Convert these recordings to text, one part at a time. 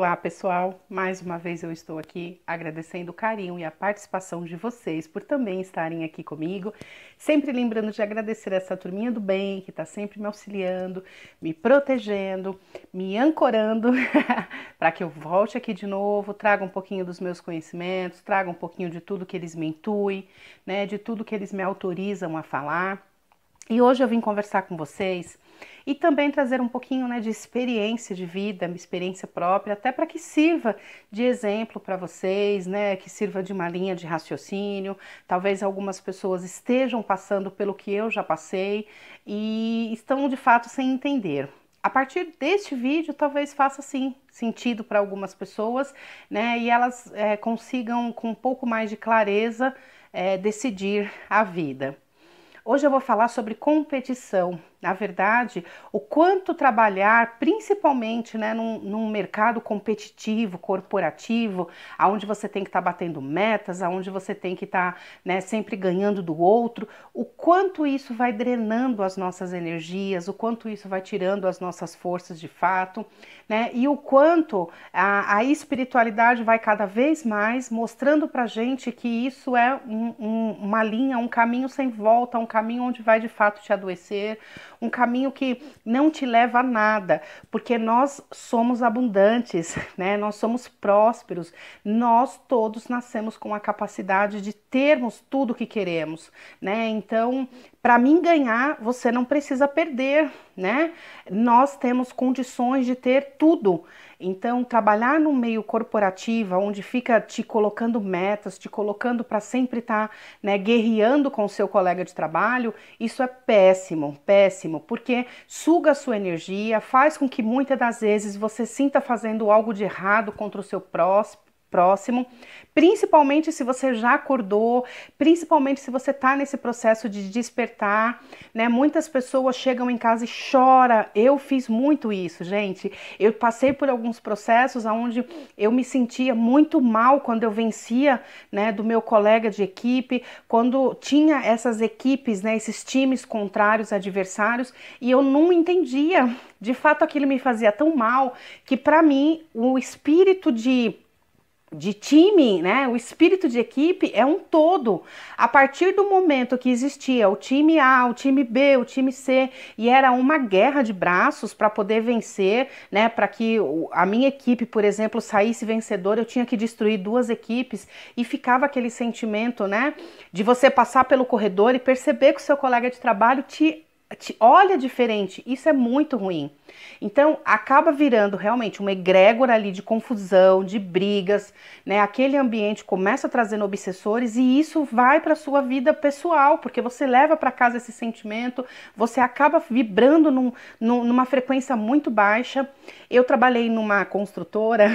Olá, pessoal! Mais uma vez eu estou aqui agradecendo o carinho e a participação de vocês por também estarem aqui comigo. Sempre lembrando de agradecer essa turminha do bem que está sempre me auxiliando, me protegendo, me ancorando para que eu volte aqui de novo, traga um pouquinho dos meus conhecimentos, traga um pouquinho de tudo que eles me intuem, né, de tudo que eles me autorizam a falar. E hoje eu vim conversar com vocês e também trazer um pouquinho né, de experiência de vida, minha experiência própria, até para que sirva de exemplo para vocês, né, que sirva de uma linha de raciocínio. Talvez algumas pessoas estejam passando pelo que eu já passei e estão de fato sem entender. A partir deste vídeo, talvez faça sim sentido para algumas pessoas, né? E elas é, consigam, com um pouco mais de clareza, é, decidir a vida. Hoje eu vou falar sobre competição. Na verdade, o quanto trabalhar, principalmente né, num, num mercado competitivo, corporativo, aonde você tem que estar tá batendo metas, aonde você tem que estar tá, né, sempre ganhando do outro, o quanto isso vai drenando as nossas energias, o quanto isso vai tirando as nossas forças de fato, né, e o quanto a, a espiritualidade vai cada vez mais mostrando para gente que isso é um, um, uma linha, um caminho sem volta, um caminho onde vai de fato te adoecer um caminho que não te leva a nada, porque nós somos abundantes, né? Nós somos prósperos, nós todos nascemos com a capacidade de termos tudo o que queremos, né? Então, para mim ganhar, você não precisa perder, né? Nós temos condições de ter tudo. Então, trabalhar no meio corporativo, onde fica te colocando metas, te colocando para sempre estar tá, né, guerreando com o seu colega de trabalho, isso é péssimo, péssimo, porque suga a sua energia, faz com que muitas das vezes você sinta fazendo algo de errado contra o seu próximo, próximo, principalmente se você já acordou, principalmente se você está nesse processo de despertar, né? Muitas pessoas chegam em casa e chora. Eu fiz muito isso, gente. Eu passei por alguns processos onde eu me sentia muito mal quando eu vencia, né, do meu colega de equipe, quando tinha essas equipes, né, esses times contrários, adversários, e eu não entendia. De fato, aquilo me fazia tão mal que para mim o espírito de de time, né? O espírito de equipe é um todo. A partir do momento que existia o time A, o time B, o time C, e era uma guerra de braços para poder vencer, né? Para que a minha equipe, por exemplo, saísse vencedora, eu tinha que destruir duas equipes e ficava aquele sentimento, né? De você passar pelo corredor e perceber que o seu colega de trabalho te te olha diferente. Isso é muito ruim. Então, acaba virando realmente uma egrégora ali de confusão, de brigas, né? Aquele ambiente começa trazendo obsessores e isso vai para sua vida pessoal, porque você leva para casa esse sentimento, você acaba vibrando num, num, numa frequência muito baixa. Eu trabalhei numa construtora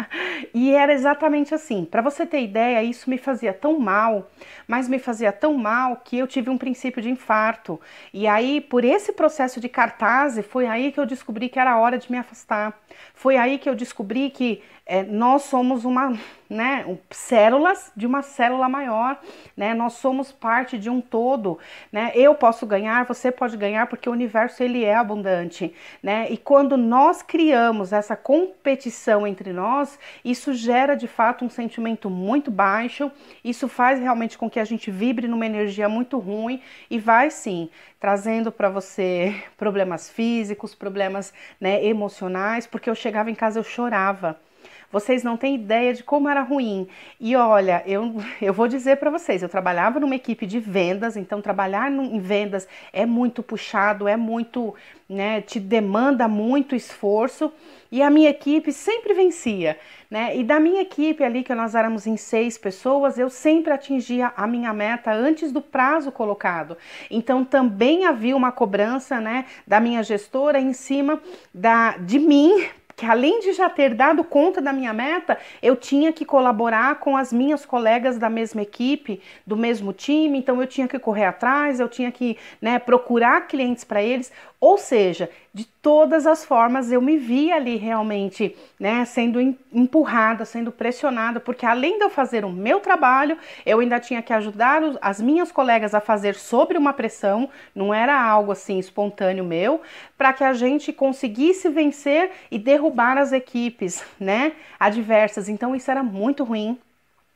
e era exatamente assim. Para você ter ideia, isso me fazia tão mal, mas me fazia tão mal que eu tive um princípio de infarto. E aí, por esse processo de cartaz, foi aí que eu descobri que era hora de me afastar. Foi aí que eu descobri que é, nós somos uma, né, células de uma célula maior, né? Nós somos parte de um todo, né? Eu posso ganhar, você pode ganhar, porque o universo ele é abundante, né? E quando nós criamos essa competição entre nós, isso gera de fato um sentimento muito baixo, isso faz realmente com que a gente vibre numa energia muito ruim e vai sim trazendo para você problemas físicos, problemas né, emocionais, porque eu chegava em casa eu chorava vocês não têm ideia de como era ruim. E olha, eu, eu vou dizer para vocês, eu trabalhava numa equipe de vendas, então trabalhar no, em vendas é muito puxado, é muito, né, te demanda muito esforço e a minha equipe sempre vencia, né? E da minha equipe ali que nós éramos em seis pessoas, eu sempre atingia a minha meta antes do prazo colocado. Então também havia uma cobrança, né, da minha gestora em cima da de mim que além de já ter dado conta da minha meta, eu tinha que colaborar com as minhas colegas da mesma equipe, do mesmo time, então eu tinha que correr atrás, eu tinha que né, procurar clientes para eles. Ou seja, de todas as formas eu me vi ali realmente, né, sendo empurrada, sendo pressionada, porque além de eu fazer o meu trabalho, eu ainda tinha que ajudar as minhas colegas a fazer sobre uma pressão, não era algo assim espontâneo meu, para que a gente conseguisse vencer e derrubar as equipes, né, adversas. Então isso era muito ruim,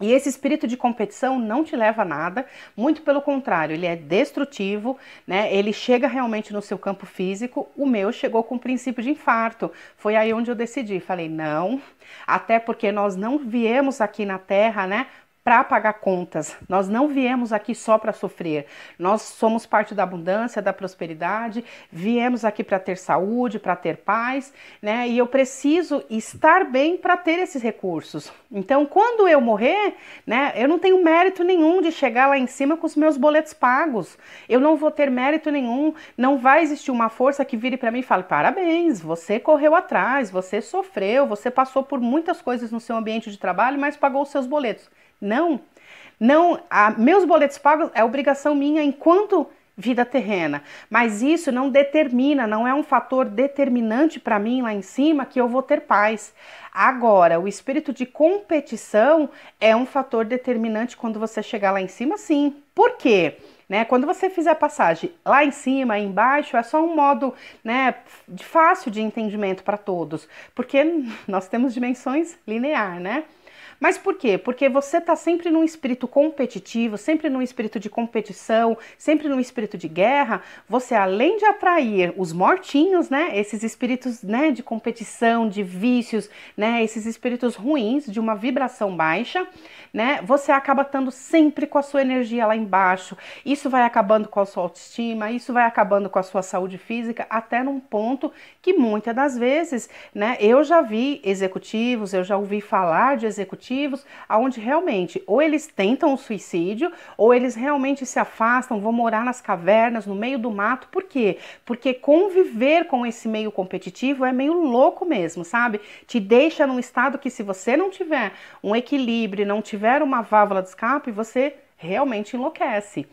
e esse espírito de competição não te leva a nada, muito pelo contrário, ele é destrutivo, né? Ele chega realmente no seu campo físico. O meu chegou com o princípio de infarto. Foi aí onde eu decidi, falei: "Não, até porque nós não viemos aqui na Terra, né, para pagar contas. Nós não viemos aqui só para sofrer. Nós somos parte da abundância, da prosperidade, viemos aqui para ter saúde, para ter paz, né? E eu preciso estar bem para ter esses recursos. Então, quando eu morrer, né, eu não tenho mérito nenhum de chegar lá em cima com os meus boletos pagos. Eu não vou ter mérito nenhum, não vai existir uma força que vire para mim e fale: "Parabéns, você correu atrás, você sofreu, você passou por muitas coisas no seu ambiente de trabalho, mas pagou os seus boletos". Não. Não, a, meus boletos pagos é obrigação minha enquanto vida terrena, mas isso não determina, não é um fator determinante para mim lá em cima que eu vou ter paz. Agora, o espírito de competição é um fator determinante quando você chegar lá em cima, sim. Por quê? Né? Quando você fizer a passagem lá em cima, embaixo, é só um modo né, de fácil de entendimento para todos, porque nós temos dimensões linear, né? Mas por quê? Porque você está sempre num espírito competitivo, sempre num espírito de competição, sempre num espírito de guerra. Você, além de atrair os mortinhos, né? Esses espíritos né, de competição, de vícios, né? Esses espíritos ruins, de uma vibração baixa, né? Você acaba estando sempre com a sua energia lá embaixo. Isso vai acabando com a sua autoestima, isso vai acabando com a sua saúde física, até num ponto que muitas das vezes, né? Eu já vi executivos, eu já ouvi falar de executivos afetivos, aonde realmente ou eles tentam o suicídio ou eles realmente se afastam, vão morar nas cavernas, no meio do mato. Por quê? Porque conviver com esse meio competitivo é meio louco mesmo, sabe? Te deixa num estado que se você não tiver um equilíbrio, não tiver uma válvula de escape, você realmente enlouquece.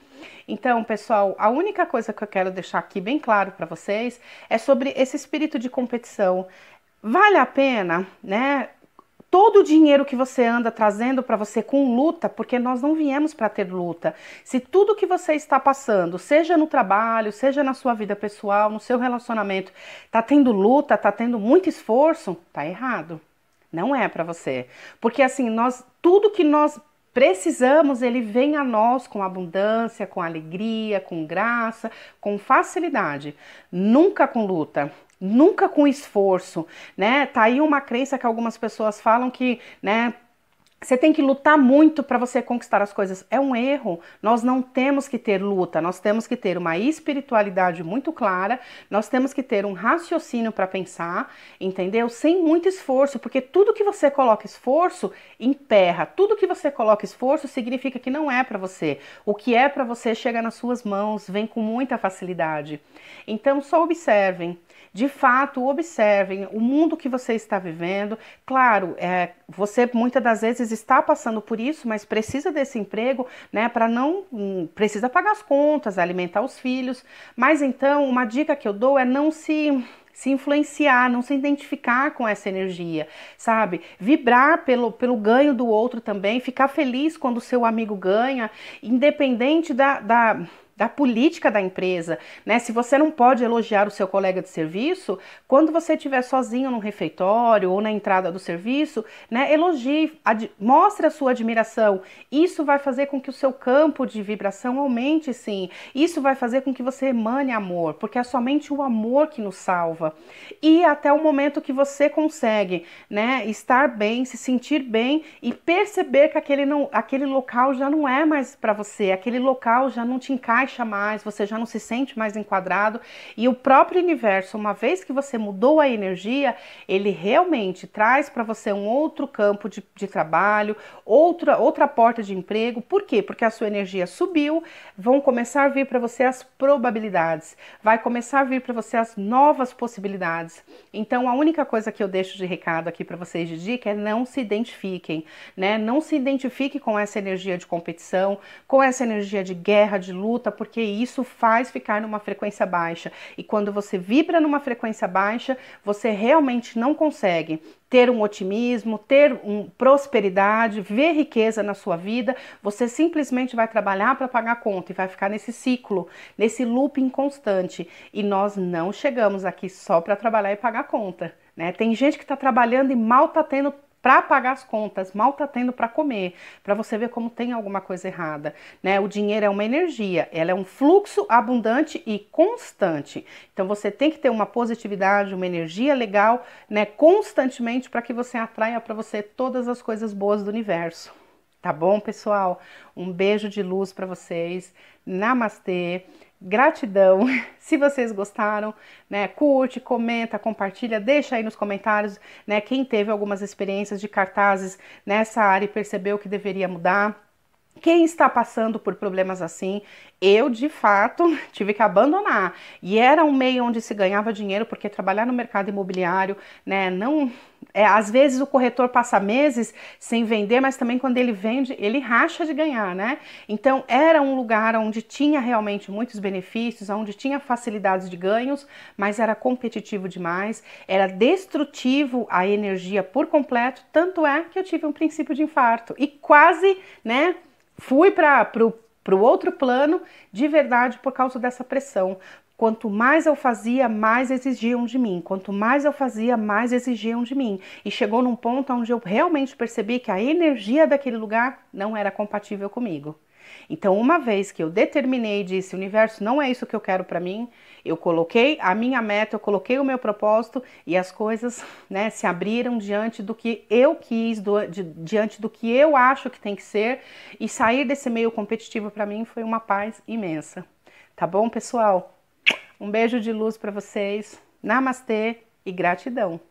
Então, pessoal, a única coisa que eu quero deixar aqui bem claro para vocês é sobre esse espírito de competição. Vale a pena, né, todo o dinheiro que você anda trazendo para você com luta, porque nós não viemos para ter luta. Se tudo que você está passando, seja no trabalho, seja na sua vida pessoal, no seu relacionamento, está tendo luta, está tendo muito esforço, está errado. Não é para você. Porque assim, nós tudo que nós precisamos, ele vem a nós com abundância, com alegria, com graça, com facilidade, nunca com luta nunca com esforço, né? Tá aí uma crença que algumas pessoas falam que, né, você tem que lutar muito para você conquistar as coisas. É um erro. Nós não temos que ter luta, nós temos que ter uma espiritualidade muito clara, nós temos que ter um raciocínio para pensar, entendeu? Sem muito esforço, porque tudo que você coloca esforço emperra. Tudo que você coloca esforço significa que não é para você. O que é para você chega nas suas mãos, vem com muita facilidade. Então só observem de fato observem o mundo que você está vivendo. Claro, é, você muitas das vezes está passando por isso, mas precisa desse emprego, né? Para não hum, precisa pagar as contas, alimentar os filhos. Mas então, uma dica que eu dou é não se se influenciar, não se identificar com essa energia, sabe? Vibrar pelo, pelo ganho do outro também, ficar feliz quando o seu amigo ganha, independente da, da da política da empresa, né? Se você não pode elogiar o seu colega de serviço, quando você estiver sozinho no refeitório ou na entrada do serviço, né? Elogie, mostre a sua admiração. Isso vai fazer com que o seu campo de vibração aumente, sim. Isso vai fazer com que você emane amor, porque é somente o amor que nos salva. E até o momento que você consegue, né? Estar bem, se sentir bem e perceber que aquele não, aquele local já não é mais para você, aquele local já não te encaixa encaixa mais, você já não se sente mais enquadrado. E o próprio universo, uma vez que você mudou a energia, ele realmente traz para você um outro campo de, de trabalho, outra, outra porta de emprego. Por quê? Porque a sua energia subiu, vão começar a vir para você as probabilidades, vai começar a vir para você as novas possibilidades. Então, a única coisa que eu deixo de recado aqui para vocês de dica é não se identifiquem, né? Não se identifique com essa energia de competição, com essa energia de guerra, de luta, porque isso faz ficar numa frequência baixa. E quando você vibra numa frequência baixa, você realmente não consegue ter um otimismo, ter um prosperidade, ver riqueza na sua vida, você simplesmente vai trabalhar para pagar a conta e vai ficar nesse ciclo, nesse looping constante. E nós não chegamos aqui só para trabalhar e pagar a conta. Né? Tem gente que está trabalhando e mal está tendo para pagar as contas, mal tá tendo para comer, para você ver como tem alguma coisa errada, né? O dinheiro é uma energia, ela é um fluxo abundante e constante. Então você tem que ter uma positividade, uma energia legal, né, constantemente para que você atraia para você todas as coisas boas do universo. Tá bom, pessoal? Um beijo de luz para vocês. Namastê. Gratidão. Se vocês gostaram, né, curte, comenta, compartilha, deixa aí nos comentários, né, quem teve algumas experiências de cartazes nessa área e percebeu que deveria mudar. Quem está passando por problemas assim, eu de fato tive que abandonar. E era um meio onde se ganhava dinheiro, porque trabalhar no mercado imobiliário, né, não é, às vezes o corretor passa meses sem vender, mas também quando ele vende, ele racha de ganhar, né? Então era um lugar onde tinha realmente muitos benefícios, onde tinha facilidades de ganhos, mas era competitivo demais, era destrutivo a energia por completo, tanto é que eu tive um princípio de infarto e quase, né? fui para o outro plano de verdade por causa dessa pressão. Quanto mais eu fazia, mais exigiam de mim. Quanto mais eu fazia, mais exigiam de mim. E chegou num ponto onde eu realmente percebi que a energia daquele lugar não era compatível comigo. Então, uma vez que eu determinei e disse, universo, não é isso que eu quero para mim, eu coloquei a minha meta, eu coloquei o meu propósito e as coisas, né, se abriram diante do que eu quis, do, de, diante do que eu acho que tem que ser, e sair desse meio competitivo para mim foi uma paz imensa. Tá bom, pessoal? Um beijo de luz para vocês. Namastê e gratidão.